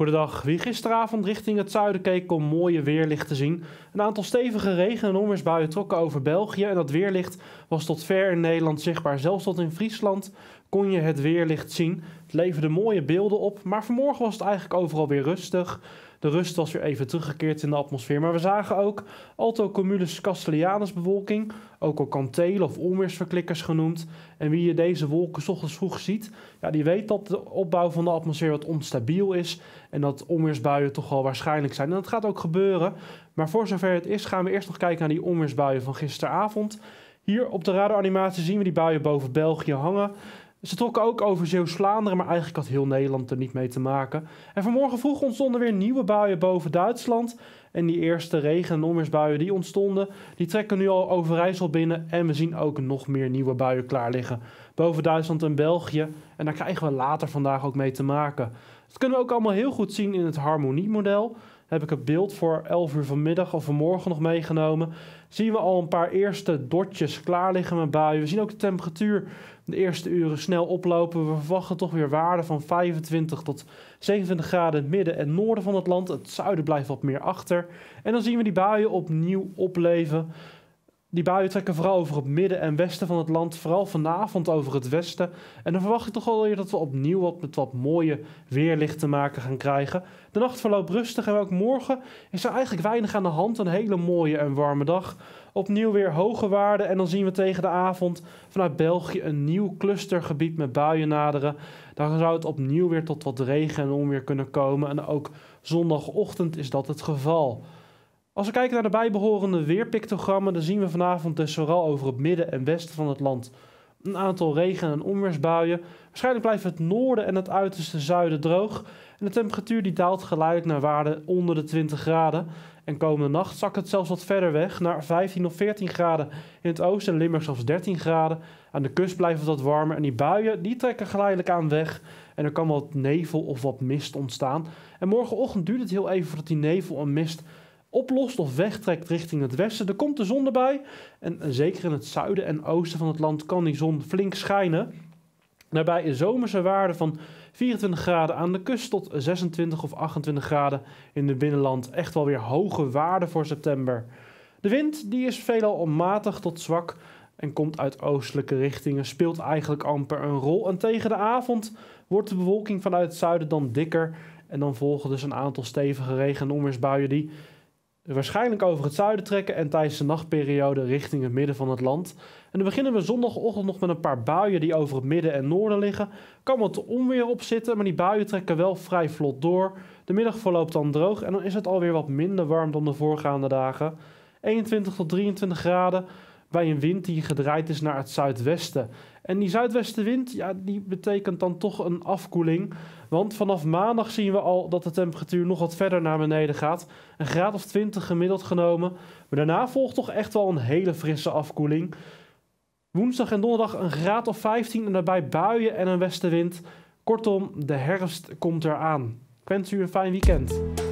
Goedendag. Wie gisteravond richting het zuiden keek, kon mooie weerlicht te zien. Een aantal stevige regen- en onweersbuien trokken over België. En dat weerlicht was tot ver in Nederland zichtbaar. Zelfs tot in Friesland kon je het weerlicht zien. Het leverde mooie beelden op, maar vanmorgen was het eigenlijk overal weer rustig. De rust was weer even teruggekeerd in de atmosfeer. Maar we zagen ook Alto Cumulus Castellanus bewolking, ook al kantelen of onweersverklikkers genoemd. En wie je deze wolken ochtends vroeg ziet, ja, die weet dat de opbouw van de atmosfeer wat onstabiel is. En dat onweersbuien toch wel waarschijnlijk zijn. En dat gaat ook gebeuren. Maar voor zover het is, gaan we eerst nog kijken naar die onweersbuien van gisteravond. Hier op de radaranimatie zien we die buien boven België hangen. Ze trokken ook over Zeeuws-Vlaanderen, maar eigenlijk had heel Nederland er niet mee te maken. En vanmorgen vroeg ontstonden weer nieuwe buien boven Duitsland. En die eerste regen- en onweersbuien die ontstonden, die trekken nu al Overijssel binnen. En we zien ook nog meer nieuwe buien klaar liggen boven Duitsland en België. En daar krijgen we later vandaag ook mee te maken. Dat kunnen we ook allemaal heel goed zien in het harmoniemodel heb ik het beeld voor 11 uur vanmiddag of vanmorgen nog meegenomen. Zien we al een paar eerste dotjes klaar liggen met buien. We zien ook de temperatuur de eerste uren snel oplopen. We verwachten toch weer waarden van 25 tot 27 graden in het midden en noorden van het land. Het zuiden blijft wat meer achter. En dan zien we die buien opnieuw opleven. Die buien trekken vooral over het midden en westen van het land, vooral vanavond over het westen. En dan verwacht ik toch wel weer dat we opnieuw wat met wat mooie weerlicht te maken gaan krijgen. De nacht verloopt rustig en ook morgen is er eigenlijk weinig aan de hand. Een hele mooie en warme dag. Opnieuw weer hoge waarden en dan zien we tegen de avond vanuit België een nieuw clustergebied met buien naderen. Dan zou het opnieuw weer tot wat regen en onweer kunnen komen en ook zondagochtend is dat het geval. Als we kijken naar de bijbehorende weerpictogrammen, dan zien we vanavond dus vooral over het midden en westen van het land een aantal regen- en onweersbuien. Waarschijnlijk blijft het noorden en het uiterste zuiden droog. En de temperatuur die daalt geleidelijk naar waarden onder de 20 graden. En komende nacht zakt het zelfs wat verder weg naar 15 of 14 graden in het oosten en Limburg zelfs 13 graden. Aan de kust blijft het wat warmer en die buien die trekken geleidelijk aan weg. En er kan wat nevel of wat mist ontstaan. En morgenochtend duurt het heel even voordat die nevel en mist oplost of wegtrekt richting het westen. Er komt de zon erbij. En zeker in het zuiden en oosten van het land kan die zon flink schijnen. Daarbij een zomerse waarde van 24 graden aan de kust tot 26 of 28 graden in het binnenland. Echt wel weer hoge waarden voor september. De wind die is veelal matig tot zwak en komt uit oostelijke richtingen, speelt eigenlijk amper een rol. En tegen de avond wordt de bewolking vanuit het zuiden dan dikker en dan volgen dus een aantal stevige regen- en onweersbuien die waarschijnlijk over het zuiden trekken en tijdens de nachtperiode richting het midden van het land. En dan beginnen we zondagochtend nog met een paar buien die over het midden en noorden liggen. Kan wat onweer op zitten, maar die buien trekken wel vrij vlot door. De middag verloopt dan droog en dan is het alweer wat minder warm dan de voorgaande dagen. 21 tot 23 graden bij een wind die gedraaid is naar het zuidwesten. En die zuidwestenwind, ja, die betekent dan toch een afkoeling. Want vanaf maandag zien we al dat de temperatuur nog wat verder naar beneden gaat. Een graad of 20 gemiddeld genomen. Maar daarna volgt toch echt wel een hele frisse afkoeling. Woensdag en donderdag een graad of 15 en daarbij buien en een westenwind. Kortom, de herfst komt eraan. Ik wens u een fijn weekend.